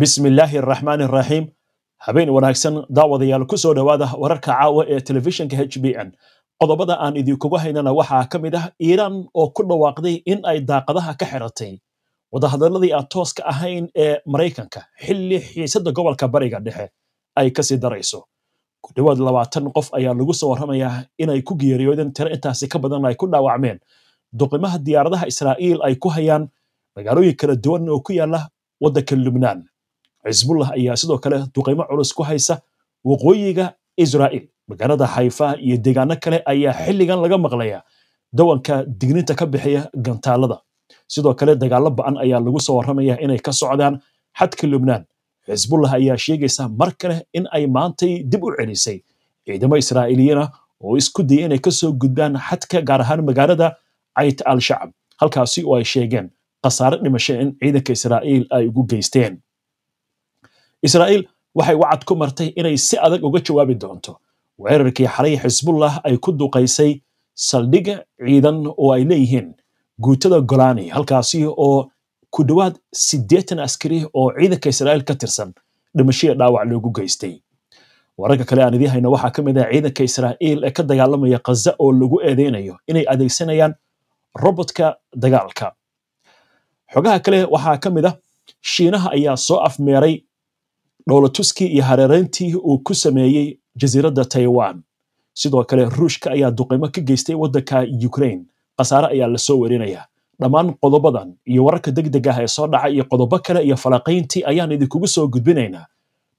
bismillaahi araxmaan araxiim habeen wanaagsan daawadayaal ku soo dhowaada wararka caawa ee telefishinka h b n qodobada aan idinkugu haynana waxaa ka mid ah iiraan oo ku dhawaaqday in ay daaqadaha ka xiratay wadahadalladii aad tooska ahayn ee maraykanka xilli xiisadda gobolka bariga dhexe ay kasii darayso ku dhawaad labaatan qof ayaa lagu soo warramayaa inay ku geeriyoodeen tiro intaasi ka badan ay ku dhaawacmeen duqimaha diyaaradaha israa'iil ay ku hayaan magaalooyin kala duwan oo ku yaala waddanka lubnaan xisbullah ayaa sidoo kale duqeymo culus ku haysa waqooyiga israa'il magaalada xayfa iyo deegaano kale ayaa xilligan laga maqlayaa dawanka digniinta ka bixiya gantaalada sidoo kale dagaalo ba-an ayaa lagu soo warramaya inay ka socdaan xadka lubnaan xisbullah ayaa sheegaysa mar kale in ay maantay dib u celisay ciidamo israa'iiliyiina oo isku dayay inay ka soo gudbaan xadka gaar ahaan magaalada cayt al shacab halkaasi oo ay sheegeen khasaare dhimasho in ciidanka israa'iil ay ugu geysteen israa'iil waxay wacad ku martay inay si adag uga jawaabi doonto weerarkii xalay xisbullah ay ku duqaysay saldhiga ciidan oo ay leeyihiin guutada golaani halkaasi oo ku dhowaad siddeetan askari oo ciidanka israa'iil ka tirsan dhimashiya dhaawac loogu geystay wararka kale aan idiin hayno waxaa ka mid ah ciidanka israa'iil ee ka dagaalamaya khaza oo lagu eedeynayo inay adeegsanayaan robotka dagaalka xogaha kale waxaa ka mid ah shiinaha ayaa soo afmeeray dhowlatuskii iyo hareereyntii uu ku sameeyey jasiiradda taiwan sidoo kale ruushka ayaa duqimo ka geystay waddanka ukrain khasaare ayaa lasoo werinayaa dhammaan qodobadan iyo wararka deg deg ah ee soo dhaca iyo qodobo kale iyo falaqayntii ayaan idinkugu soo gudbinaynaa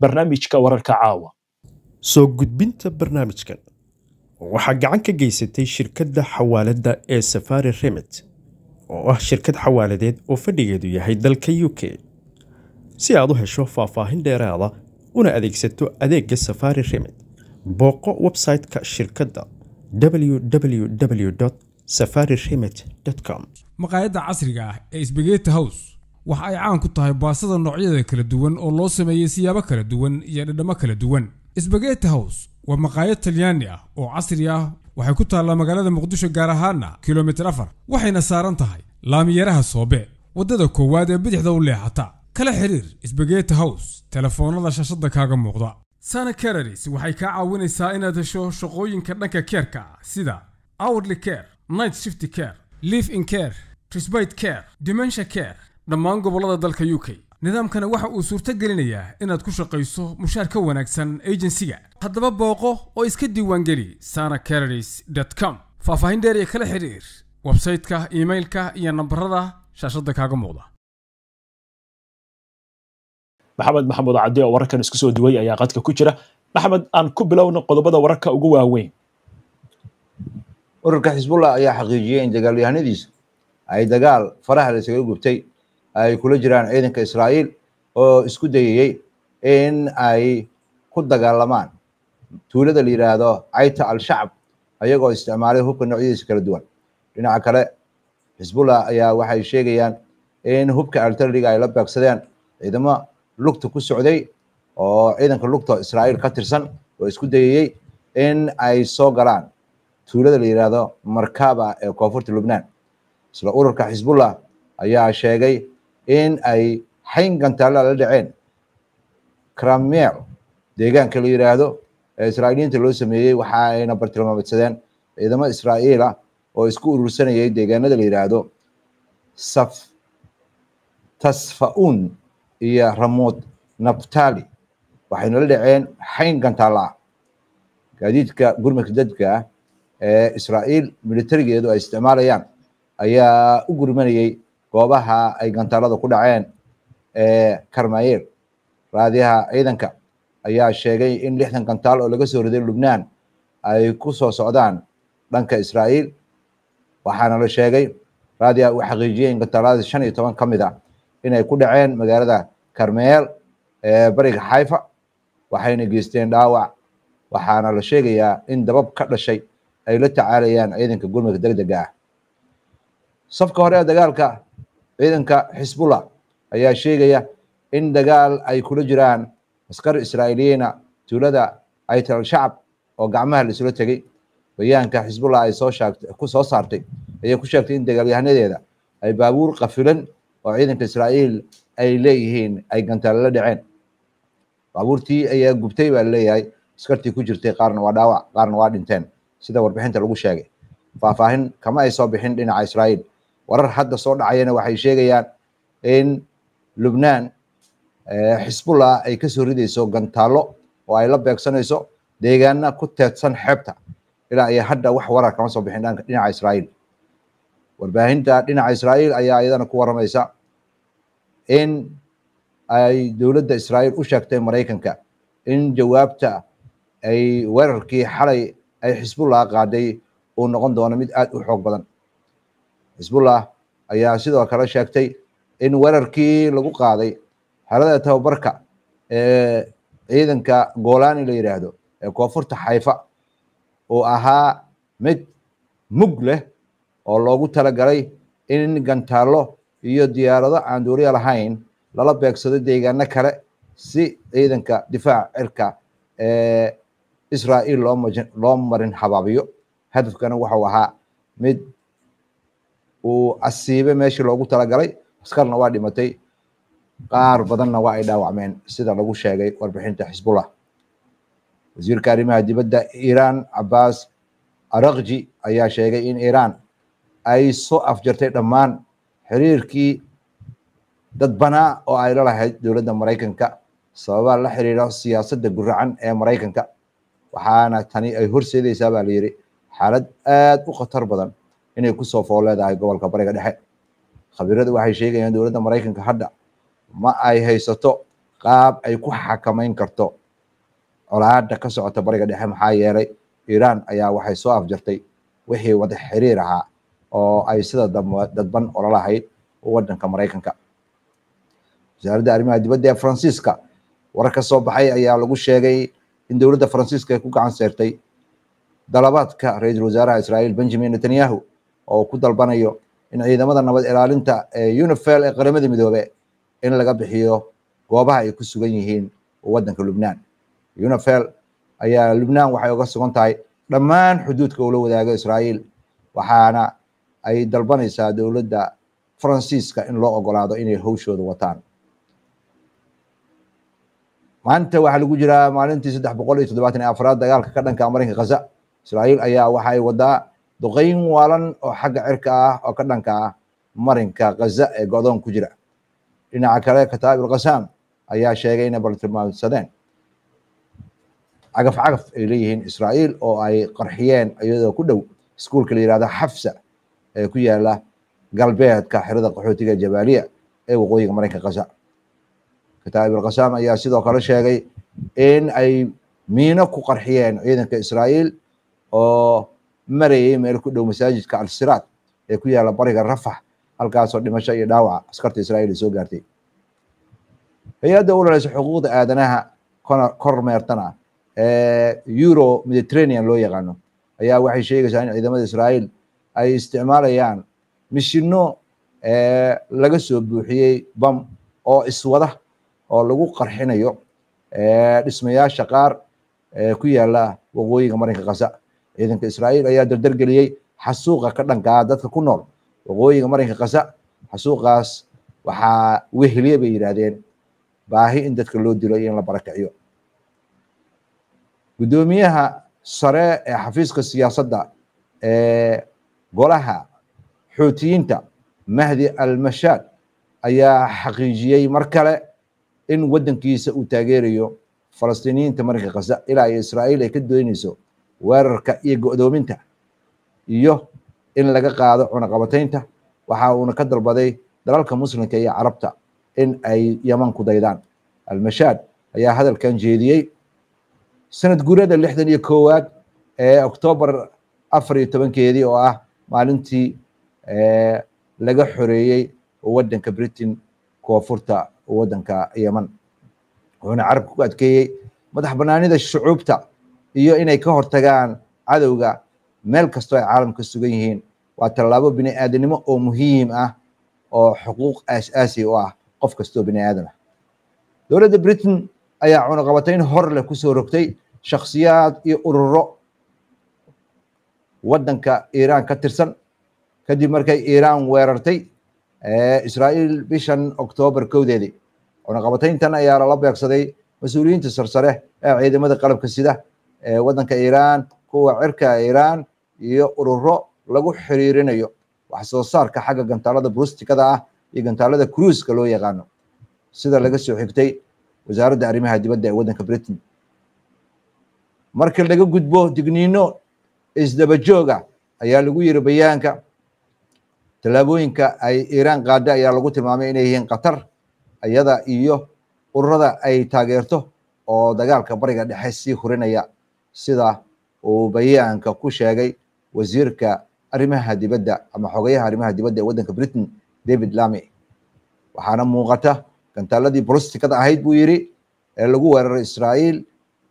barnaamijka wararka caawa soo gudbinta barnaamijkan waxaa gacan ka geysatay shirkadda xawaaladda ee safari remit oo ah shirkad xawaaladeed oo fadhigeedu yahay dalka u k si aad u hesho faahfaahin dheeraada una adeegsato adeega safari remit booqo website-ka shirkadda www safari remit com maqaayadda casriga ah ee sbageti house waxa ay caan ku tahay baasada noocyada kala duwan oo loo sameeyey siyaabo kala duwan iyo dhadhammo kala duwan sbageti house waa maqaayad talyaani ah oo casri ah waxay ku taallaa magaalada muqdisho gaar ahaana kilomitir afar waxayna saaran tahay laamiyaraha soobe waddada koowaad ee bidixda u leexata kala xiriir sbageti hows telefoonnada shashadda kaaga muuqda sana kararis waxay kaa caawinaysaa inaad hesho shaqooyinka dhanka keerka ah, sida hourly care night shifty care live in care trisbite care dimensha care dhammaan gobollada dalka u k nidaamkana waxa uu suurto gelinayaa inaad ku shaqayso mushaar ka wanaagsan agensiga haddaba booqo oo iska diiwaangeli sana cararis com faahfaahin dheer iyo kala xidhiir websayteka imailka iyo nambarada shaashadda kaaga muuqda maxamed maxamuud cadde oo wararkan isku soo duwey ayaa qadka ku jira maxamed aan ku bilowno qodobada wararka ugu waaweyn ururka xisbullah ayaa xaqiijiyey in dagaalyahanadiisa ay dagaal faraha la isaga gubtay ay kula jiraan ciidanka israa'iil oo isku dayayey in ay ku dagaalamaan tuulada la yidhaahdo cayta al-shacab ayagoo isticmaalay hubka noocyadiisa kala duwan dhinaca kale xisbullah ayaa waxay sheegayaan in hubka altariga ay la beegsadeen ciidamo lugta ku socday oo ciidanka lugta israa'iil ka tirsan oo isku dayayey in ay soo galaan tuulada la yidhaahdo markaba ee koonfurta lubnaan isla ururka xisbullah ayaa sheegay in ay xayn gantaalla la dhaceen krameer deegaanka la yihaahdo ee israa'iiliyiinta loo sameeyey waxa ayna bartilmaameedsadeen ciidamo ah oo isku urursanayay deegaanada la yihaahdo saf tasfa'uun iyo ramood naftali waxay nala dhaceen xayn gantaala gaadiidka gurmadka dadka ee israa'iil militarigeedu ay isticmaalayaan ayaa u gurmanayey goobaha ay gantaalada ku dhaceen ee karmayeel raadiyaha ciidanka ayaa sheegay in lixdan gantaal oo laga soo riday lubnaan ay ku soo socdaan dhanka israa'iil waxaana la sheegay raadiyaha uu xaqiijiyey in gantaaladaas shan iyo toban ka mid a ah inay ku dhaceen magaalada karmeel ee bariga xaifa waxayna geysteen dhaawac waxaana la sheegayaa in dabab ka dhashay ay la tacaalayaan ciidanka gurmudka degdega ah safka hore ee dagaalka ciidanka xisbullah ayaa sheegaya in dagaal ay kula jiraan askar israa'iiliyiina tuulada aytal shacab oo gacmaha la isula tegey bayaanka xisbullah ay soo shaagtay ku soo saartay ayay ku sheegtay in dagaalyahanadeeda ay baabuur qafilan oo ciidanka israa'iil ay leeyihiin ay gantaalo la dhaceen baabuurtii ayaa gubtay baa laleeyahay askartii ku jirtay qaarna waa dhaawac qaarna waa dhinteen sida warbixinta lagu sheegay faahfaahin kama ay soo bixin dhinaca israa'iil warar hadda soo dhacayana waxay sheegayaan in lubnaan xisbullah eh, ay kasoo ridayso gantaalo oo ay la beegsanayso deegaana ku teedsan xeebta ilaa iyo hadda wax warar kama soo bixin dhinaca israa'iil warbaahinta dhinaca israa'iil ayaa iyadana ku waramaysa in ay dowladda israa'iil u sheegtay maraykanka in jawaabta ay weerarkii xalay ay xisbullah qaaday uu noqon doono mid aad u xoog badan xisbullah ayaa sidoo kale sheegtay in weerarkii lagu qaaday xelada tababarka ee ciidanka golani la yidhaahdo ee koonfurta xayfa uu ahaa mid mug leh oo loogu talagalay in gantaallo iyo diyaarado aan duuriya lahayn lala beegsado deegaano kale si ciidanka difaaca cirka ee israa'iil looloo marin habaabiyo hadafkana waxau ahaa mid uu asiibe meeshii loogu talagalay askarna waa dhimatay qaar badanna waa ay dhaawacmeen sida lagu sheegay warbixinta xisbullah wasiirka arrimaha dibadda iiraan cabbaas araqji ayaa sheegay in iiraan ay soo afjartay dhammaan xiriirkii dad banaa oo ay lalahayd dowladda maraykanka sababaa la xiriira siyaasadda guracan ee maraykanka waxaana tani ay horseedaysaa baa la yidhi xaalad aada u khatar badan inay ku soo fool leedahay gobolka bariga dhexe khabiiradu waxay sheegayaan dowladda maraykanka hadda ma ay haysato qaab ay ku xakamayn karto colaada ka socota bariga dhexe maxaa yeelay iiraan ayaa waxay soo afjartay wixii wada xiriir ahaa oo ay sida dadban ola lahayd wadanka maraykanka wasaaradda arrimaha dibadda ee faransiiska warar ka soo baxay ayaa lagu sheegay in dowladda faransiiska ay ku gacan seertay dalabaadka ra-iisul wasaaraha israa'iil benjamin netanyahu oo ku dalbanayo in ciidamada nabad ilaalinta ee unifel ee qaramada midoobe in laga bixiyo goobaha ay ku sugan yihiin waddanka lubnaan unifel ayaa lubnaan waxay uga sugan tahay dhammaan xuduudka ula wadaaga israa'iil waxaana ay dalbanaysaa dowladda faransiiska in loo ogolaado inay hawshooda wataan maanta waxaa lagu jiraa maalintii saddex boqol iyo toddobaatan iyo afraad dagaalka ka dhanka marinka khaza israa'iil ayaa waxa ay wadaa duqayn waalan oo xagga cirka ah oo ka dhanka ah marinka khaza ee godoon ku jira dhinaca kale kataab ilkhasaam ayaa sheegay inay baltilmaamsadeen cagaf cagaf ay leeyihiin israa'iil oo ay qarxiyeen iyadoo ku dhow iskuulka la yihahda xafsa ee ku yaala galbeedka xerada qaxootiga jabaaliya ee waqooyiga maraykanka kaza kataa'ib alkhasaam ayaa sidoo kale sheegay in ay miino ku qarxiyeen ciidanka israa'iil oo marayay meel ku dhow masaajidka alsiraad ee ku yaala bariga rafax halkaasoo dhimasho iyo dhaawaca askarta israa'iil ay soo gaartay hay-adda ulanaysa xuquuqda aadanaha kormeertana ee euro mediterranean loo yaqaano ayaa waxay sheegaysaa in ciidamada israa'iil ay isticmaalayaan mishino eh, laga soo buuxiyey bam oo iswada oo lagu qarxinayo eh, dhismayaasha qaar eh, ku yaala waqooyiga marinka kasa ciidanka israa'iil ayaa dardargeliyey xasuuqa ka dhankaa dadka ku nool waqooyiga marinka kasa xasuuqaas waxaa weheliye bay yidhaahdeen baahi in dadka loo dilo iyo in la barakaciyo gudoomiyaha sare ee xafiiska siyaasadda golaha xuutiyiinta mahdi almashaad ayaa xaqiijiyey mar kale in waddankiisa uu taageerayo falastiiniyiinta marinka kasa ilaa iyo israa'iil ay ka doynayso weerarka iyo go-doominta iyo in laga qaado cunaqabataynta waxa uuna ka dalbaday dalalka muslimka iyo carabta in ay yaman ku daydaan almashaad ayaa hadalkan jeediyey sanad guurada lixdan iyo koowaad ee oktoobar afar iyo tobankeedii oo ah maalintii eh, laga xoreeyey waddanka britain koonfurta waddanka yeman wuxuuna carabka ku adkeeyey madax banaanida shucuubta iyo inay ka hortagaan cadowga meel kastoo ay caalamka sugan yihiin waa tallaabo bini aadanimo oo muhiim ah oo xuquuq asaasi u ah qof kastoo bini aadamah dowladda britain ayaa cunaqabatay in hor leh kusoo rogtay shakhsiyaad iyo ururo waddanka iiraan ka tirsan kadib markay iiraan weerartay israa'iil bishan oktoobar kowdeedii oo ayaa lala beegsaday mas-uuliyiinta sarsare ee ciidamada qalabka sida ee waddanka iiraan kuwa cirka iiraan iyo ururo lagu xiriirinayo wax soo saarka xagga gantaalada brustikada ah iyo gantaalada cruiska loo yaqaano sida laga soo xigtay wasaaradda arrimaha dibadda ee waddanka britain marka laga gudbo digniino isdaba jooga ayaa lagu yiri bayaanka tallaabooyinka ay iiraan qaada ayaa lagu tilmaamay inay yihiin qatar iyada iyo ururada ay taageerto oo dagaalka bariga dhexe sii hurinaya sida uu bayaanka ku sheegay wasiirka arrimaha dibadda ama xogayaha arrimaha dibadda ee waddanka britain david lami waxaana muuqata gantaaladii bolostiada ahayd buu yidhi ee lagu weeraray israa'iil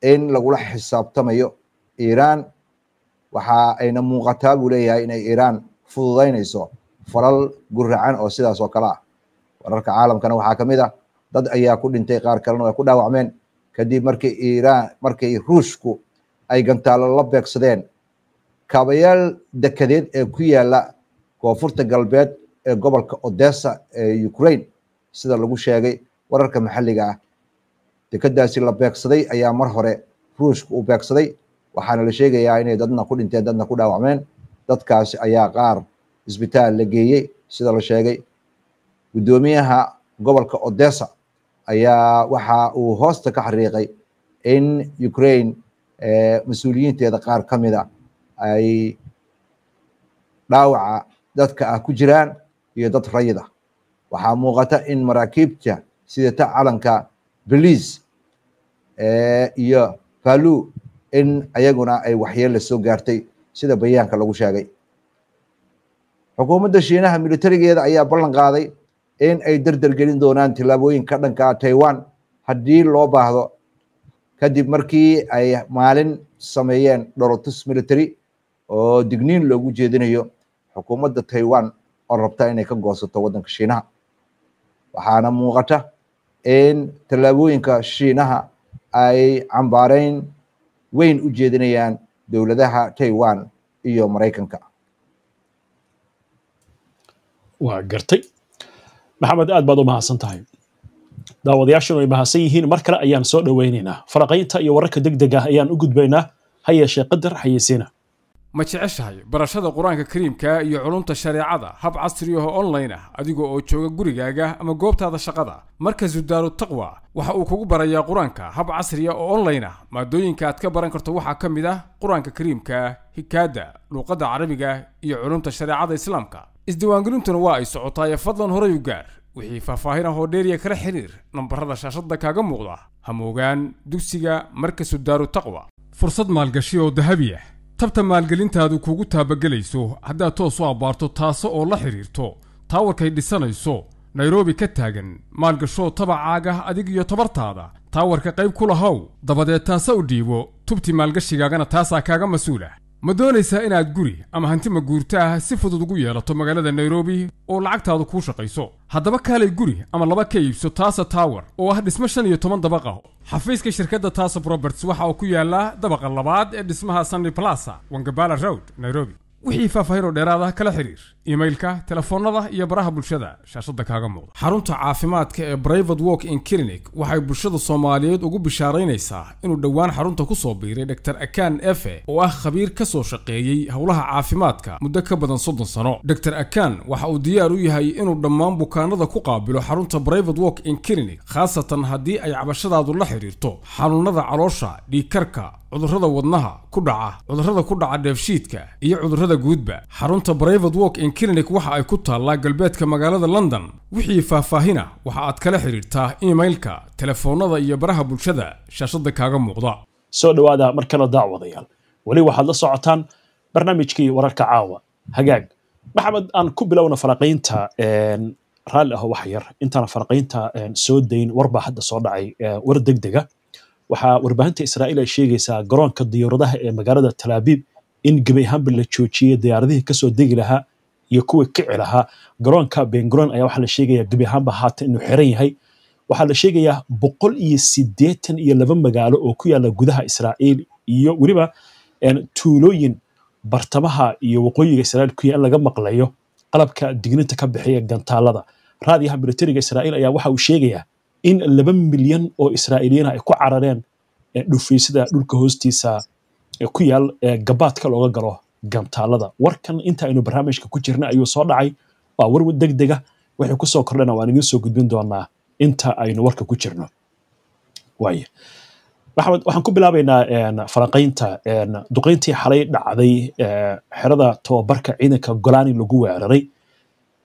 in lagula xisaabtamayo iiraan waxa ayna muuqataa buu leeyahay inay iiraan fududaynayso falal guracan oo sidaas oo kale ah wararka caalamkana waxaa ka mid ah dad ayaa ku dhintay qaar kalena way ku dhaawacmeen kadib markii iiraan markii ruushku ay gantaalo la beegsadeen kaabayaal dekadeed ee ku yaala koonfurta galbeed ee gobolka odessa ee ukraine sida lagu sheegay wararka maxalliga ah dekadaasi la beegsaday ayaa mar hore ruushku u beegsaday waxaana la sheegayaa inay dadna ku dhinteen dadna ku dhaawacmeen dadkaasi ayaa qaar isbitaal la geeyey sida la sheegay guddoomiyaha gobolka odessa ayaa waxa uu hoosta ka xariiqay in ukraine eh, mas-uuliyiinteeda qaar ka mida ah ay dhaawaca dadka ah ku jiraan iyo dad rayid ah waxaa muuqata in maraakiibta sidata calanka beliis eh, iyo falu in ayaguna ay waxyeella soo gaartay sida bayaanka lagu sheegay xukuumadda shiinaha militarigeeda ayaa ballan qaaday in ay derder gelin doonaan tallaabooyinka dhanka taiwan haddii loo baahdo kadib markii ay maalin sameeyeen dhorotus military oo digniin loogu jeedinayo xukuumadda taiwan oo rabta inay ka goosato waddanka shiinaha waxaana muuqata in tallaabooyinka shiinaha ay cambaareyn weyn u jeedinayaan dowladaha taiwan iyo maraykanka waa gartay maxamed aad baad u mahadsan tahay daawadayaashuna way mahadsan yihiin mar kale ayaan soo dhoweyneynaa faraqaynta iyo wararka deg deg ah ayaan u gudbaynaa ha yeeshee qadar xayeysiina ma jeceshahay barashada qur-aanka kariimka iyo culumta shareecada hab ah oo online ah adiga oo jooga gurigaaga ama goobtaada shaqada marka sudaaru taqwa waxa uu kugu barayaa qur-aanka hab casriya ah oo online ah maadooyinka aad ka baran karto waxaa ka mid ah qur-aanka kariimka hikaada luuqadda carabiga iyo culumta shareecada islaamka isdiiwaangelintuna waa ay socotaaye fadlan horay u gaar wixii faahfaahin ah oo dheeriya kala xidhiir nambarada shaashadda kaaga muuqda hamoogaan dugsiga markasu sudaaru taqwa fursad maalgashi oo dahabi ah tabta maalgelintaadu kugu taabagelayso haddaad toos u abbaarto taaso oo la xidhiirto taawarkay dhisanayso nairobi ka taagan maalgashoo tabacaagah adig iyo tabartaada taawarka qayb ku lahow dabadeed taase u dhiibo tubti maalgashigaagana taasaa kaaga mas-uul ah ma doonaysaa inaad guri ama hanti ma guurta ah si fudud ugu yeelato magaalada nairobi oo lacagtaadu kuu shaqayso haddaba kaalay guri ama laba ka iibso taasa tower oo ah dhismo shan iyo toban dabaqa ah. xafiiska shirkadda taasab roberts waxa uu ku yaallaa dabaqa labaad ee dhismaha sunny plasa wangabala road nairobi wixii faahfaahin oo dheeraad ah kala xiriir imailka telefoonada iyo baraha bulshada shaashadda kaaga muuqda xarunta caafimaadka ee brivate walk in clinic waxay bulshada soomaaliyeed ugu bishaaraynaysaa inuu dhowaan xarunta ku soo biiray dr akan efe oo ah khabiir ka soo shaqeeyey howlaha caafimaadka muddo ka badan soddon sano dr akan waxa uu diyaar u yahay inuu dhammaan bukaanada ku qaabilo xarunta brivate work in clinic khaasatan haddii ay cabashadaadu la xidhiirto xanuunada caloosha dhiigkarka cudurrada wadnaha ku dhaca cudurrada ku dhaca dheefshiidka iyo cudurrada guudba xarunta brivate walk in clinic waxa ay ku taallaa galbeedka magaalada london wixii faahfaahina waxa aad kala xidhiirtaa emailka telefoonnada iyo baraha bulshada shaashadda kaaga muuqda soo dhawaada mar kale daacwadayaal weli waxaad la socotaan barnaamijkii wararka caawa hagaag maxamed aan ku bilowna faraqaynta raalli aho wax yar intaana faraqaynta soo dayn warbaa hadda soo dhacay war deg dega waxaa warbaahinta israa'iil ay sheegaysaa garoonka diyaaradaha ee magaalada talaabiib in gebi ahaanba la joojiyey diyaaradihii kasoo degi lahaa iyo kuwa kici lahaa garoonka bengron ayaa waxaa la sheegaya gebi ahaanba haatan inuu xiran yahay waxaa la sheegayaa boqol iyo sideetan iyo laba magaalo oo ku yaala gudaha israa'iil iyo weliba tuulooyin bartamaha iyo waqooyiga israa'iil ku yaal laga maqlayo qalabka digninta ka bixiya gantaalada raadiyaha militariga israa'iil ayaa waxa uu sheegayaa in laba milyan oo israa'iiliyiina ay ku carareen eh, dhufeysida dhulka hoostiisa eh, ku yaal eh, gabaadka looga galo gantaalada warkan inta aynu barnaamijka ku jirna ayuu soo dhacay waa warwad deg dega wixii kusoo kordhana waan idiin soo gudbin doonaa inta aynu warka ku jirno waaya maxmed waxaan ku bilaabaynaa falanqaynta duqayntii xalay dhacday xerada tobabarka ciidanka golani lagu weeraray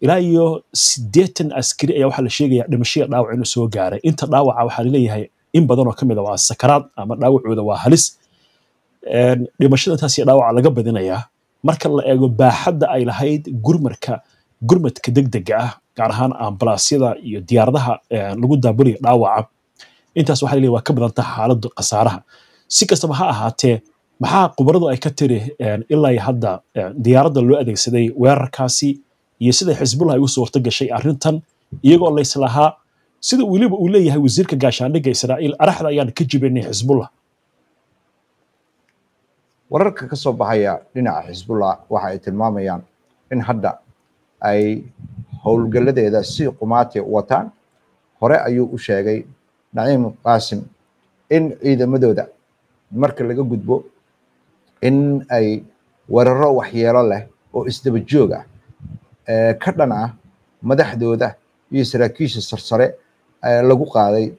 ilaa iyo siddeetan askari ayaa waxaa la sheegayaa dhimashaya dhaawac inuu soo gaaray inta dhaawaca waxaa laleeyahay in badan ka mid a ah waa sakaraad ama dhaawacooda waa halis dhimashada iyo dhaawaca laga badinayaa marka la eego baaxadda ay lahayd gurmarka gurmadka degdega ah gaar ahaan ambalaasyada iyo diyaaradaha lagu daabulaya dhaawaca intaas waxa laleeyahay waa ka badan xaaladda khasaaraha si kastaba ha ahaatee maxaa khubaradu ay ka tiri ilaa iyo hadda diyaaradda loo adeegsaday weerarkaasi iyo sida xisbullah ay u suurta gashay arrintan iyagoo layslahaa sida weliba uu leeyahay wasiirka gaashaandhigga israa'iil araxda ayaan ka jibinay xisbullah wararka ka soo baxaya dhinaca xisbullah waxa ay tilmaamayaan in hadda ay howlgaladeeda si qumaati u wataan hore ayuu u sheegay naciim qaasim in ciidamadooda marka laga gudbo in ay weeraro waxyeelo leh oo isdaba joog ah ka dhan ah madaxdooda iyo saraakiisha sarsare lagu qaaday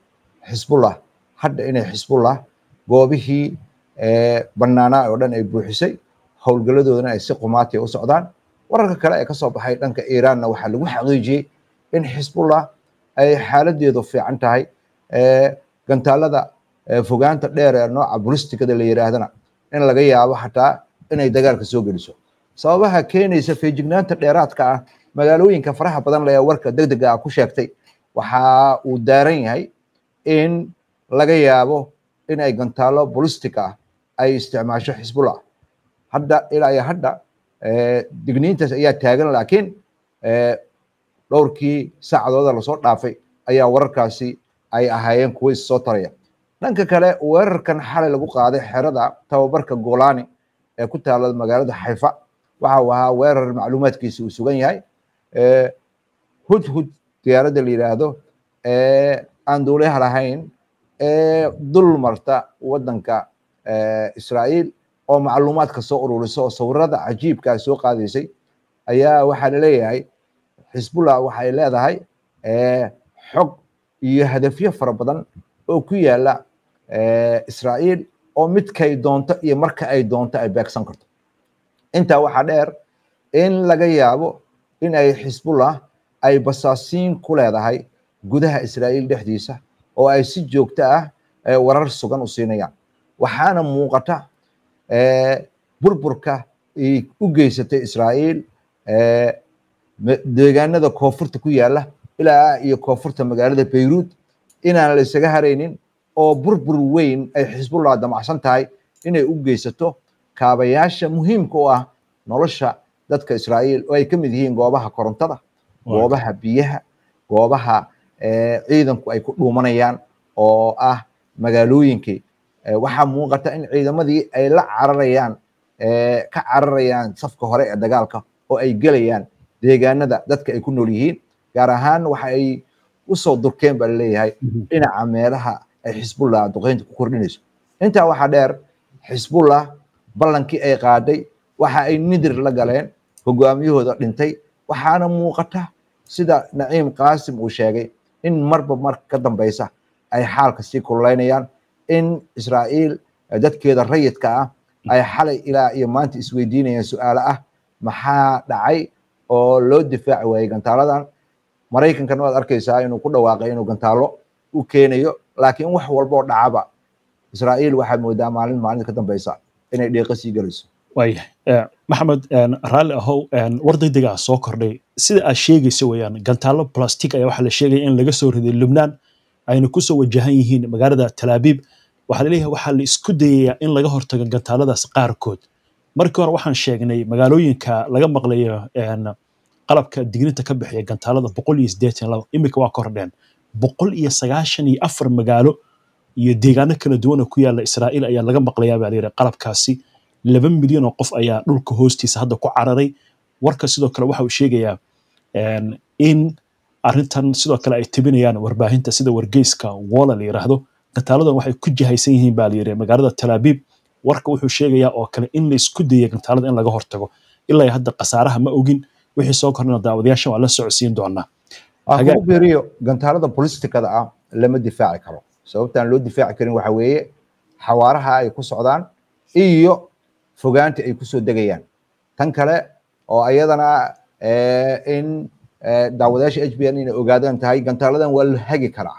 xisbullah hadda inay xisbullah goobihii banaanaa oo dhan ay buuxisay howlgaladoodana ay si qumaatiya u socdaan wararka kale ee kasoo baxay dhanka iiraanna waxaa lagu xaqiijiyey in xisbullah ay xaaladeedu fiican tahay gantaalada fogaanta dheer ee nooca bulistikada la yidhaahdana in laga yaabo hataa inay dagaalka soo geliso sababaha keenaysa feejignaanta dheeraadka ah magaalooyinka faraha badan lee warka deg dega ah ku sheegtay waxa uu daaran yahay in laga yaabo in ay gantaalo bulistik ah ay isticmaasho xisbullah hadda ilaa iyo hadda eh, digniintaas ayaa taagan laakiin eh, dhowrkii saacadooda lasoo dhaafay ayaa wararkaasi ay ahaayeen kuwa issoo taraya dhanka kale weerarkan xalay lagu qaaday xerada tababarka golani ee ku taala magaalada xayfa waxa uu ahaa weerar macluumaadkiisa uu sugan yahay hudhud eh, diyaaradda la yidhaahdo ee aan duuleha lahayn ee dul marta waddanka israa'iil oo macluumaadka soo ururisa oo sawirada cajiibkaa soo qaadaysay ayaa waxaa la leeyahay xisbullah waxay leedahay xog iyo hadafyo fara badan oo ku yaala israa'iil oo midkay doonto iyo marka ay doonto ay beegsan karto intaa waxaa dheer in laga yaabo in ay xisbullah ay basaasiin ku leedahay gudaha israa'iil dhexdiisa oo ay si joogto ah warar sugan u siinayaan waxaana muuqata eh, burburka ay u geysatay israa'iil eh, deegaanada koonfurta ku yaala ilaa iyo koonfurta magaalada bayruud inaan la isaga haraynin oo burbur weyn ay xisbullah damacsan tahay inay u geysato kaabayaasha muhiimka u ah nolosha dadka israa'iil oo ay ka mid yihiin goobaha korontada goobaha biyaha goobaha eh, ciidanku ay ku dhuumanayaan oo ah magaalooyinkii Eh, waxaa muuqata in ciidamadii ay la cararayaan eh, ka cararayaan safka hore ee dagaalka oo ay gelayaan deegaanada dadka ay ku nool yihiin gaar ahaan waxa ay usoo durkeen baa laleeyahay mhm. dhinaca meelaha ay xisbullah duqeynta ku kordhinayso intaa waxaa dheer xisbullah ballankii ay qaaday waxa ay nidir la galeen hogaamiyahooda dhintay waxaana muuqata sida naciim qaasim uu sheegay in marba marka ka dambaysa ay xaalka sii kululeynayaan in israa'iil eh, dadkeeda rayidka ah ay xalay ilaa iyo maanta isweydiinayaan su-aalo ah maxaa dhacay oo loo difaaci waayay gantaaladan maraykankana waad arkaysaa inuu ku dhawaaqay inuu gantaalo u keenayo laakiin wax walboo dhacaba israa'iil waxaad moodaa maalin maalinta ka dambeysa inay dheeqo sii gelayso waayahay eh, maxamed eh, raalli ahow war degdegaa soo kordhay sida aad sheegaysa weeyaan gantaalo blastic ayaa waxaa la sheegaya in laga soo riday lubnaan ayna ku soo wajahan yihiin magaalada talaabiib waxaa laleeyahay waxaa la isku dayayaa in laga hortago gantaaladaas qaarkood markii hore waxaan sheegnay magaalooyinka laga maqlayo qalabka digninta ka bixiya gantaalada boqol iyo siddeetan laba iminka waa kordheen boqol iyo sagaashan iyo afar magaalo iyo deegaano kala duwana ku yaala israa'iil ayaa laga maqlayaa baa layidhi qalabkaasi laba milyan oo qof ayaa dhulka hoostiisa hadda ku cararay warka sidoo kale waxa uu sheegayaa in arrintan sidoo kale ay tebinayaan warbaahinta sida wargeyska woola la yidhaahdo gataaladan waxay ku jihaysan yihiin baa la magaalada talaabiib warka wuxuu sheegayaa oo kale in la isku dayay gantaalada in laga hortago ilaa hadda khasaaraha ma ogin wixii soo korna daawadayaashan waa la socodsiin doonaa beriyo gantaalada bolistikada ah lama difaaci karo sababtaan loo difaaci karin waxa weeye xawaaraha ay ku socdaan iyo fogaanta ay kusoo degayaan tan kale oo ayadana eh, in eh, daawadayaasha h b n inay ogaadaan tahay gantaaladan waa la hagi karaa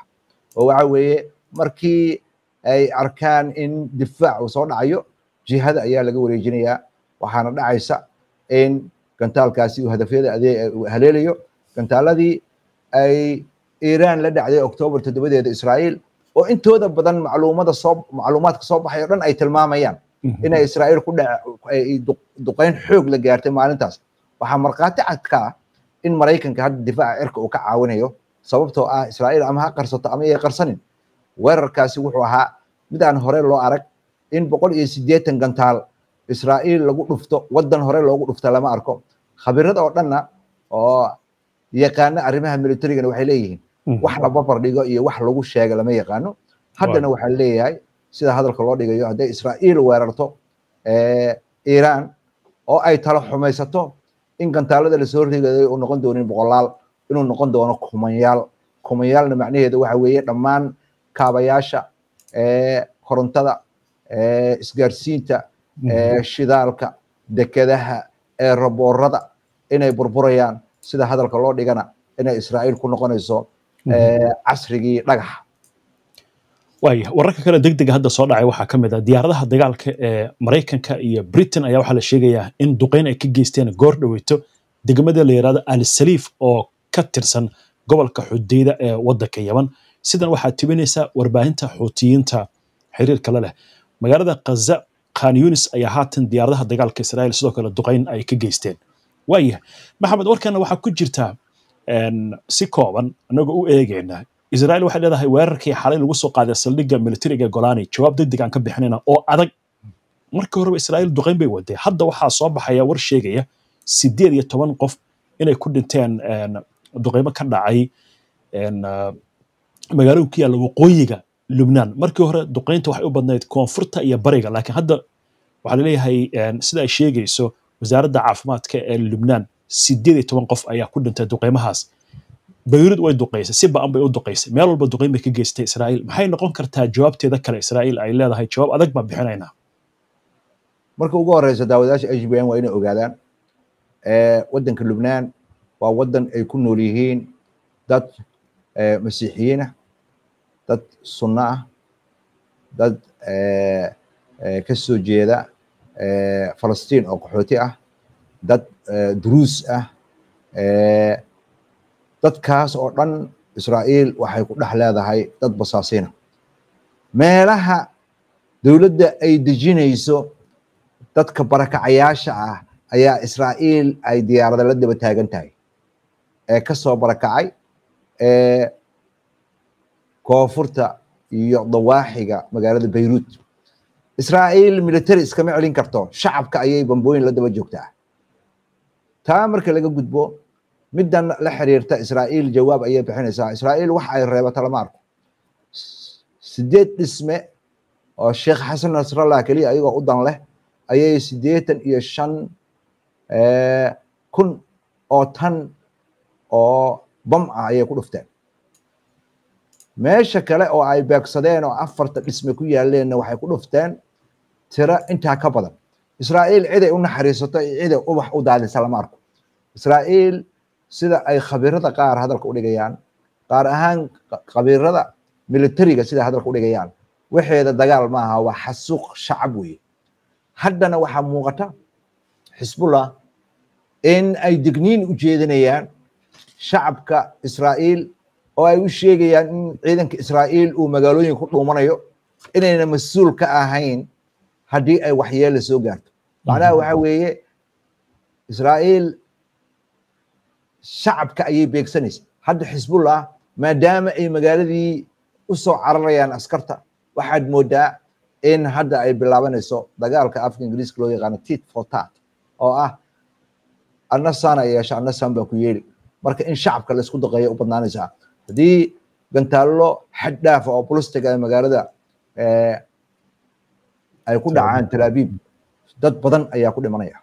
oo waxa weeye markii ay arkaan in difaac uu soo dhacayo jihada ayaa laga wareejinayaa waxaana dhacaysa in gantaalkaasi uu hadafyada adee haleelayo gantaaladii ay iiraan la dhacday octoobar toddobadeeda israa'iil oo intooda badan macluumada soo macluumaadka soo baxay oo dhan ay tilmaamayaan mhm. inay israa'iil ku duqeyn xoog la gaartay maalintaas waxaa markhaati cad ah in maraykanka hadda difaaca cirka uu ka caawinayo sababtoo ah israa'iil ama ha qarsato ama iyay qarsanin weerarkaasi wuxuu ahaa mid aan hore loo arag in boqol iyo sideetan gantaal israa'iil lagu dhufto waddan hore loogu dhufta lama arko khabirad oo dhanna oo yaqaana arrimaha militarigana waxay leeyihiin hmm. wax la barbardhigo iyo wax lagu sheega lama yaqaano haddana waxaa leeyahay sida hadalka loo dhigayo hadday israa'iil weerarto eh, iiraan oo ay tala xumaysato in gantaalada lasoo rigaday uu noqon doonin boqolaal inuu noqon doono kumanyaal kumanyaalna macnaheedu waxa weeye dhammaan kaabayaasha korontada isgaarsiinta mhm. shidaalka dekedaha ee raboorada inay burburayaan sida hadalka loo dhigana inay israa'iil ku noqonayso mhm. casrigii dhagaxa waaya wararka kale degdega hadda soo dhacay waxaa ka mid a ah diyaaradaha dagaalka ee maraykanka iyo britain ayaa waxaa la sheegayaa in duqeyn ay ka geysteen goor dhaweyto degmada la yidhaahdo al saliif oo ka tirsan gobolka xudeeda ee waddanka yaman sidan waxaa tibinaysaa warbaahinta xuutiyiinta xiriirka la leh magaalada khaza khan yunis ayaa haatan diyaaradaha dagaalka israa'iil sidoo kale duqayn ay ka geysteen waayahay maxamed warkana waxaa ku jirtaa si kooban annagoo u eegeyna israa'iil waxay leedahay weerarkii xalay lagu soo qaaday saldhigga militariga golani jawaab degdeg aan ka bixinayna oo adag markii horeba israa'iil duqayn bay wadee hadda waxaa soo baxaya war sheegaya siddeed iyo toban qof inay ku dhinteen duqeymo ka dhacay magaaladu ku yaala waqooyiga lubnaan markii hore duqeynta waxay u badnayd koonfurta iyo bariga laakiin hadda waxaa laleeyahay eh, sida ay sheegayso wasaaradda caafimaadka ee lubnaan sideed iyo toban qof ayaa ku dhintay duqeymahaas bayruud way duqaysay si ba-an bay u duqaysay meel walba duqayn bay ka geystay israa'iil maxay noqon kartaa jawaabteeda kale israa'iil ay leedahay jawaab adag baan bixinaynaa marka ugu horeysa daawadayaasha h b n waa inay ogaadaan eh, waddanka lubnaan waa waddan ay ku nool yihiin dad eh, masiixiyiinah dad sunno ah dad eh, eh, ka soo jeeda eh, falastiin oo qaxooti ah dad duruus ah dadkaas oo dhan israa'iil waxay ku dhex leedahay dad basaasina meelaha dowladda ay dejinayso dadka barakacayaasha ah ayaa israa'iil ay diyaarada la daba taagan tahay ee ka soo barakacay ee koonfurta iyo dawaaxiga magaalada bayruut israa'iil military iskama celin karto shacabka ayay bambooyin la daba joogtaa taa marka laga gudbo middan la xiriirta israa'iil jawaab ayay bixinaysaa israa'iil wax ay reebata lama arko sideed dhisme oo sheekh xasan nasrallah keliya ayagoo u dan leh ayay siddeetan iyo shan eh, kun oo tan oo bam ah ayay ku dhufteen meesha kale oo ay beegsadeen oo afarta dhisme ku yaaleenna waxay ku dhufteen tiro intaa ka badan israa'iil ciday u naxariisato iyo ciday ubax u daadisa lama arko israa'iil sida ay khabiirada qaar hadalka u dhigayaan qaar ahaan khabiirada militariga sida hadalka u dhigayaan waxeeda dagaal maaha waa xasuuq shacab weeye haddana waxaa muuqata xisbullah in ay digniin u jeedinayaan shacabka israa'iil oo ay u sheegayaan in ciidanka israa'iil uu magaalooyin ku dhuumanayo inayna mas-uul ka ahayn haddii ay waxyeela soo gaarto macnaha mm-hmm. waxa weeye israa'iil shacabka ayay beegsanaysa hadda xisbullah maadaama ay magaaladii u soo cararayaan askarta waxaad moodaa in hadda ay bilaabanayso dagaalka afka ingiriiska loo yaqaano tit for tat oo ah anasaan ay yeesha anasaan baa ku yeeli marka in shacabka laisku daqeeya u badnaanaysaa haddii gantaallo xaddhaafa ah oo bulistiga ah ee magaalada eh, ay ku dhacaan talaabiib dad badan ayaa ku dhimanaya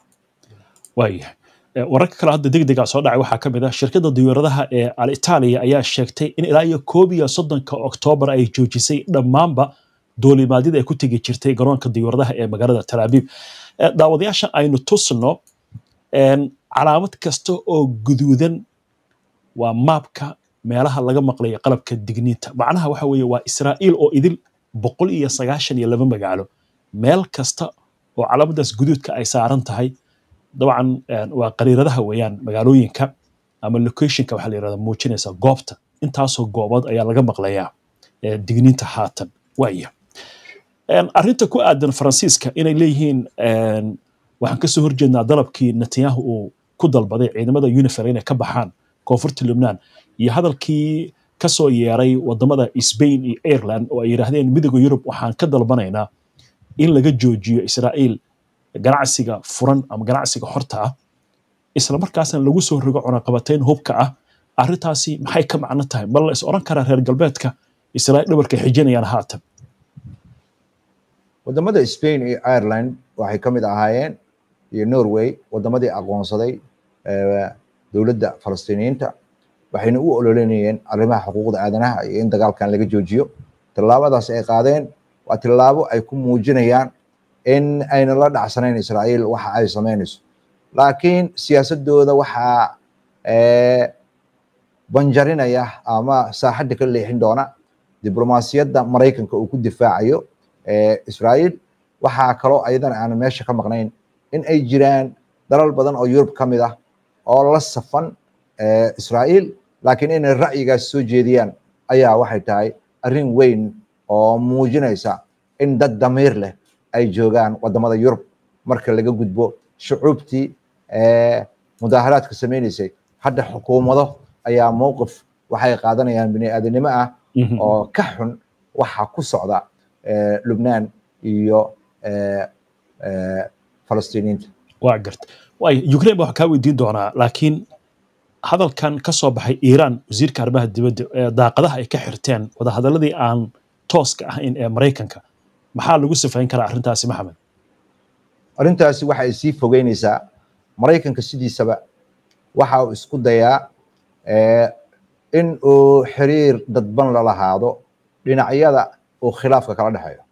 waayahay eh, wararka kale hadda degdega soo dhacay waxaa ka mid ah shirkadda diyaaradaha ee al itaaliya ayaa sheegtay in ilaa iyo koob iyo soddonka oktoobar ay joojisay dhammaanba duulimaadyada ay ku tegi jirtay garoonka diyaaradaha ee magaalada talaabiib eh, daawadayaasha aynu tusno calaamad kasta oo guduudan waa maabka meelaha laga maqlaya qalabka digniinta macnaha waxa weeye waa israa'iil oo idil boqol iyo sagaashan iyo laba magaalo meel kasta oo calamadaas guduudka ay saaran tahay dabcan eh, waa qariiradaha weeyaan magaalooyinka ama locationka waxaa la yirahdaa muujinaysa goobta intaasoo goobood ayaa laga maqlayaa eh, digniinta haatan waaya arrinta ku aadan faransiiska inay leeyihiin waxaan kasoo horjeednaa dalabkii netanyahu uu ku dalbaday ciidamada unifor inay ka baxaan koonfurta lubnaan iyo hadalkii kasoo yeeray wadamada sbain iyo ireland oo ay yidhaahdeen midooda yurub waxaan ka dalbanaynaa in laga joojiyo israa'iil ganacsiga furan ama ganacsiga horta ah isla markaasna lagu soo rogo cunaqabatayn hubka ah arintaasi maxay ka macno tahay ma la is odhan karaa reer galbeedka israa'iil dhabarkay xijinayaan haatan wadamada spain iyo ireland waxay ka mid ahaayeen iyo norway wadamadii aqoonsaday eh, dowladda falastiiniyiinta waxayna u ololenayeen arrimaha xuquuqda aadanaha iyo in dagaalkan laga joojiyo tillaabadaas ay qaadeen waa tillaabo ay ku muujinayaan in ayna la dhacsanayn israa'iil waxa ay samaynayso laakiin siyaasadooda waxaa eh, banjarinaya ama saaxadda ka leexin doona diblomaasiyadda maraykanka uu ku difaacayo eh, israa'iil waxaa kaloo ayadana aanan meesha ka maqnayn in ay jiraan dalal badan oo yurub ka mid ah oo la safan eh, israa'iil laakiin inay ra'yigaas soo jeediyaan ayaa waxay tahay arrin weyn oo muujinaysa in dad damiir leh ay joogaan waddamada yurub marka laga gudbo shucuubtii eh, mudaaharaadka samaynaysay hadda xukuumado ayaa mowqif waxay qaadanayaan bini'aadanimo ah mhm. oo ka xun waxa ku socda eh, lubnaan iyo falastiiniyiinta waa garta ukrain ba wax kaa weydiin doonaa laakiin hadalkan ka soo baxay iiraan wasiirka arrimaha dibadda ee daaqadaha ay ka xirteen wadahadalladii aan tooska ahayn ee maraykanka maxaa lagu sifayn karaa arrintaasi maxamed arrintaasi waxa ay sii fogeynaysaa maraykanka sidiisaba waxa uu isku dayaa in uu xiriir dadban lalahaado dhinacyada uu khilaafka kala dhexeeyo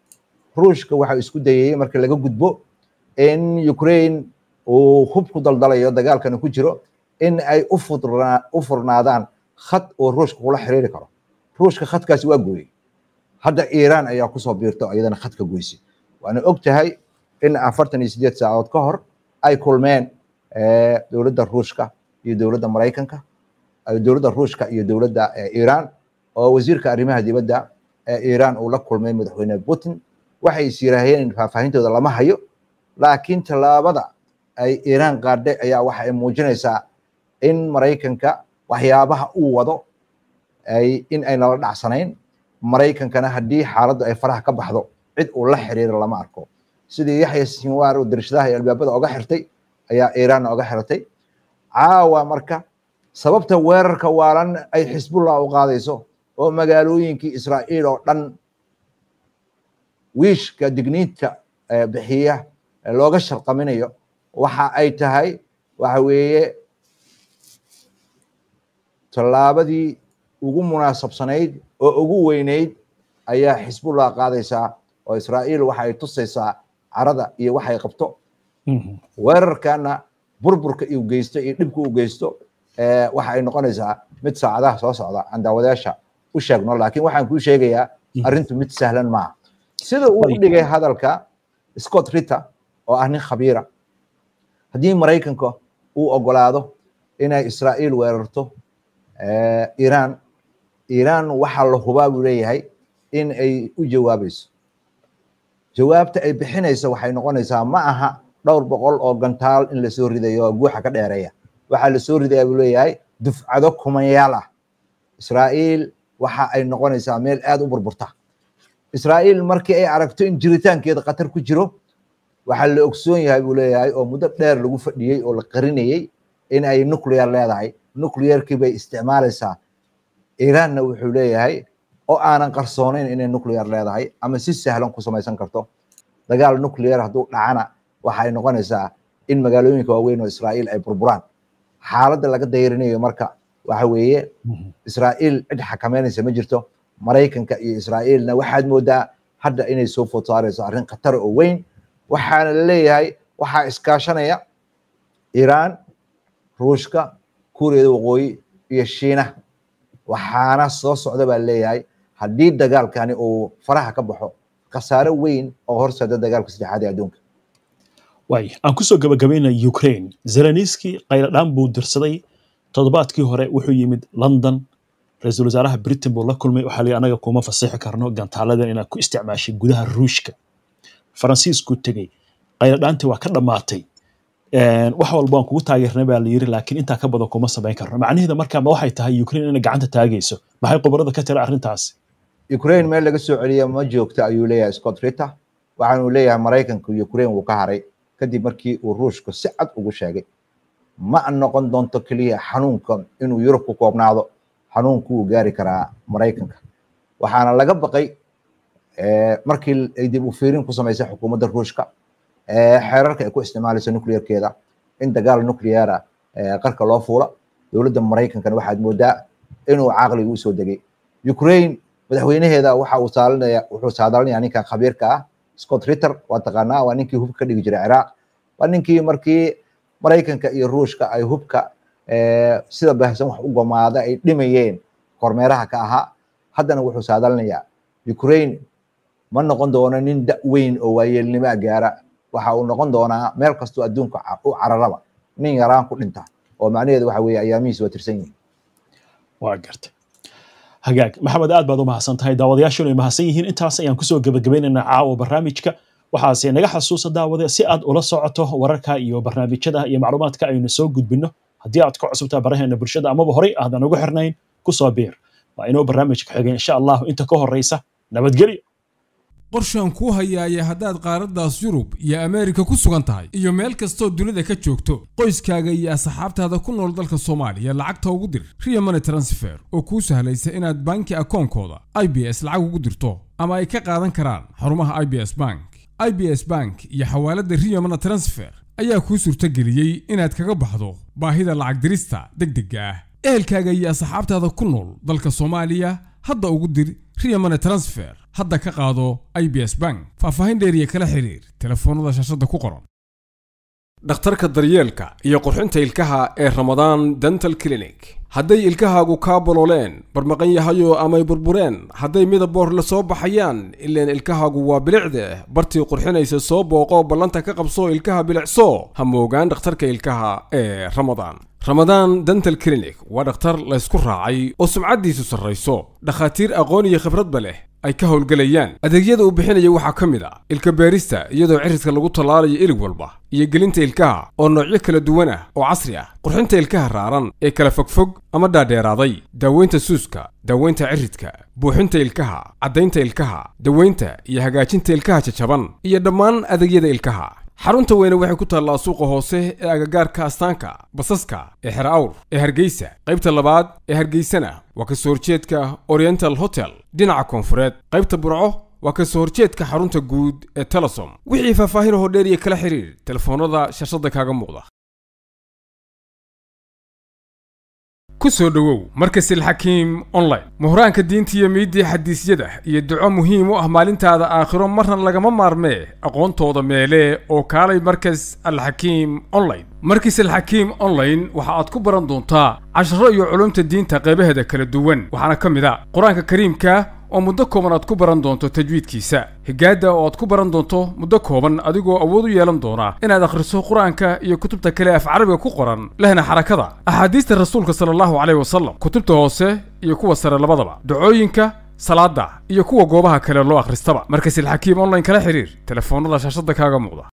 ruushka waxa uu isku dayay markii laga gudbo in ukrain uu hub ku daldalayo dagaalkana ku jiro in ay u furnaadaan khad oo ruushka kula xiriiri karo ruushka khadkaasi waa gooyey hadda iiraan ayaa kusoo biirto iyadana khadka goysay waana og tahay in afartan iyo sideed saacadood ka hor ay kulmeen eh, dowladda ruushka iyo dowladda maraykanka dowladda ruushka iyo dowladda eh, iiraan oo wasiirka arrimaha dibadda ee eh, iiraan uu la kulmay madaxweyne putin waxay siirahayeen yiraahdeen faahfaahintooda lama hayo laakiin tallaabada ay iiraan qaadhay ayaa waxa ay muujinaysaa in maraykanka waxyaabaha uu wado ay in aynala dhacsanayn maraykankana haddii xaaladdu ay faraha ka baxdo cid uu la xiriiro lama arko sidii yaxya sinwaar oo dirshadaha iyo albaabada oga xirtay ayaa iiraanna oga xiratay caawa marka sababta weerarka waalan ay xisbullah u qaadayso oo magaalooyinkii israa'iil oo dhan wiishka digniinta bixiya looga sharqaminayo waxa ay tahay waxa weeye tallaabadii ugu munaasabsanayd oo ugu weynayd ayaa xisbullah qaadaysaa oo israa'iil waxa ay tusaysaa carada iyo waxay qabto mhm. weerarkana burburka u geysto iyo dhibka u geysto eh, waxa ay noqonaysaa mid saacadaha soo socda candaawadeyaasha u sheegno laakiin waxaan kuu sheegayaa mhm. arrintu mid sahlan maaha sida uu u dhigay hadalka scott ritter oo ah nin khabiira haddii maraykanka uu ogolaado inay israa'iil weerarto eh, iiraan iran waxaa la hubaa buu leeyahay in ay u jawaabayso jawaabta ay bixinaysa waxay noqonaysaa ma aha dhowr boqol oo gantaal in lasoo ridayo guuxa ka dheereeya waxaa lasoo ridayaa buu leeyahay dufcado kumayaal ah israa'iil waxa ay noqonaysaa meel aad u burburta israa'iil markii ay aragto in jiritaankeeda khatar ku jiro waxaa la ogsoon yahay buu leeyahay oo muddo dheer lagu fadhiyey oo la qarinayey in ay nuclear leedahay nuclearkii bay isticmaalaysaa iranna wuxuu leeyahay oo aanan qarsoonayn inay nuclear leedahay ama si sahlan ku samaysan karto dagaal nuclear hadduu dhacana waxay noqonaysaa in magaalooyinka waaweyn oo israa'iil ay burburaan xaaladda laga dayrinayo marka waxa weeye israa'iil cid xakameynaysa ma jirto maraykanka iyo israa'iilna waxaad moodaa hadda inay soo food saarayso arrin khatar oo weyn waxaana laleeyahay waxaa iskaashanaya iiraan ruushka kuuriyada waqooyi iyo shiina waxaana soo socda baa leeyahay haddii dagaalkani uu faraha ka baxo khasaare weyn oo horseeda dagaalka saddexaad ee adduunka waaya aan kusoo gabagabaynay ukraine zeleniski khayladhaan buu dirsaday toddobaadkii hore wuxuu yimid london ra-iisul wasaaraha britain buu la kulmay waxaa lii anaga kuma fasixi karno gantaaladan inaad ku isticmaashay gudaha ruushka faransiisku tegey qaylodhaantii waa ka dhammaatay wax walba waan kugu taageernay baa layiri laakiin intaa ka badan kuma samayn karno macnaheeda marka ma waxay tahay ukrain inay gacanta taagayso maxay khubarada ka tira arrintaasi ukrain meel laga soo celiya ma joogta ayuu leeyahay scott ritter waxaanuu leeyahay maraykanka ukrain wuu ka haray kadib markii uu ruushku si cad ugu sheegay ma noqon doonto keliya xanuunka inuu yurub ku koobnaado xanuunku wuu gaari karaa maraykanka waxaana laga baqay markii ay dib u fiirin ku samaysay xukuumadda ruushka xeerarka ay ku isticmaalayso nuclearkeeda in dagaal nucleara qarka loo fuula dowladda maraykankana waxaad moodaa inuu caaqliga usoo degay ukraine madaxweynaheeda waxa uu saalinaya wuxuu saadaalinaya ninkan khabiirka ah scott ritter waa taqaanaa waa ninkii hubka ka dhigi jiray ciraaq waa ninkii markii maraykanka iyo ruushka ay hubka sida baahsan wax u gomaada ay dhimayeen kormeeraha ka ahaa haddana wuxuu saadaalinayaa ukraine ma noqon doono nin da weyn oo waayeelnimaa gaara waxa uu noqon doonaa meel kastoo adduunka u cararaba nin yaraan ku dhinta oo macnaheedu waxa weeye ayaamihiis waa tirsan yihin waa gartay hagaag maxamed aad baad u mahadsan tahay daawadayaashuna ay mahadsan yihiin intaas ayaan kusoo gebagabeynaynaa caawa barnaamijka waxaase naga xasuusa daawade si aad ula socoto wararka iyo barnaamijyada iyo macluumaadka aynu soo gudbinno haddii aad ku cusubtaa baraheena bulshada amaba horey aadan ugu xirnayn kusoo biir waa inoo barnaamijka xigay insha allahu inta ka horeysa nabadgelyo qorshaan kuu hayaaya haddaad qaaraddaas yurub iyo ameerika ku sugan tahay iyo meel kastoo dunida ka joogto qoyskaaga iyo asxaabtaada ku nool dalka soomaaliya lacagta ugu dir ria transfer oo kuu sahlaysa inaad banki akoonkooda i b s lacag ugu dirto ama ay ka qaadan karaan xarumaha i b s bank i b s bank iyo xawaaladda ria money transfer ayaa kuu suurtageliyey inaad kaga baxdo baahida lacag dirista deg dega ah ehelkaaga iyo asxaabtaada ku nool dalka soomaaliya hadda ugu dir riyamane transfer hadda ka qaado ibs bank faahfaahin dheeriya kala xiriir telefoonnada shaashadda ku qoran dhakhtarka daryeelka iyo qurxinta ilkaha ee ramadaan dental clinic hadday ilkahaagu kaa bololeen barmaqan yahayoo amay burbureen hadday midaboor la soo baxayaan ileen ilkahaagu waa bilicde bartii qurxinaysa soo booqoo ballanta ka qabso ilkaha bilicso ha moogaan dhakhtarka ilkaha ee ramadaan ramadaan dental clinic waa dhakhtar laysku raacay oo sumcaddiisu sarrayso dhakhaatiir aqoon iyo khibradba leh ay ka howlgelayaan adeegyada uu bixinaya waxaa ka mid a ilka beerista iyadoo cirridka lagu tallaalayo ilig walba iyo gelinta ilkaha oo noocyo kala duwan ah oo casri ah qurxinta ilkaha raaran ee kala fogfog ama dhaadheeraaday daaweynta suuska daaweynta ciridka buuxinta ilkaha caddaynta ilkaha daweynta iyo hagaajinta ilkaha jajaban iyo dhammaan adeegyada ilkaha xarunta weyne waxay ku taallaa suuqa hoose ee agagaarka astaanka basaska ee xer awr ee hargeysa qaybta labaad ee hargeysana waa kasoo horjeedka oriental hotel dhinaca koonfureed qaybta burco waa kasoo horjeedka xarunta guud ee telesom wixii faahfaahin hoo dheeriya kala xidhiir telefoonnada sharshada kaaga muuqda kusoo dhowow alxakiim online muhraanka diinta iyo miiddii xadiisyada iyo duco muhiim u ah maalintaada aakhiro marna lagama maarmee aqoontooda meelee oo kaalay markas alxakiim online markiis alxakiim online waxa aad ku baran doontaa casharo iyo culumta diinta qaybaheeda kala duwan waxaana ka mid a ah qur-aanka kariimka oo muddo kooban aad ku baran doonto tajwiidkiisa higaadda oo aad ku baran doonto muddo kooban adigoo awood u yeelan doona inaad akhriso qur-aanka iyo kutubta kale af carabiga ku qoran lehna xarakada axaadiista rasuulka sala allahu caleyhi wasalam kutubta hoose iyo kuwa sare labadaba dhacooyinka salaada iyo kuwa goobaha kale loo akhristaba markas ilxakiim online kala xidhiir telefoonada shaashadda kaaga muuqda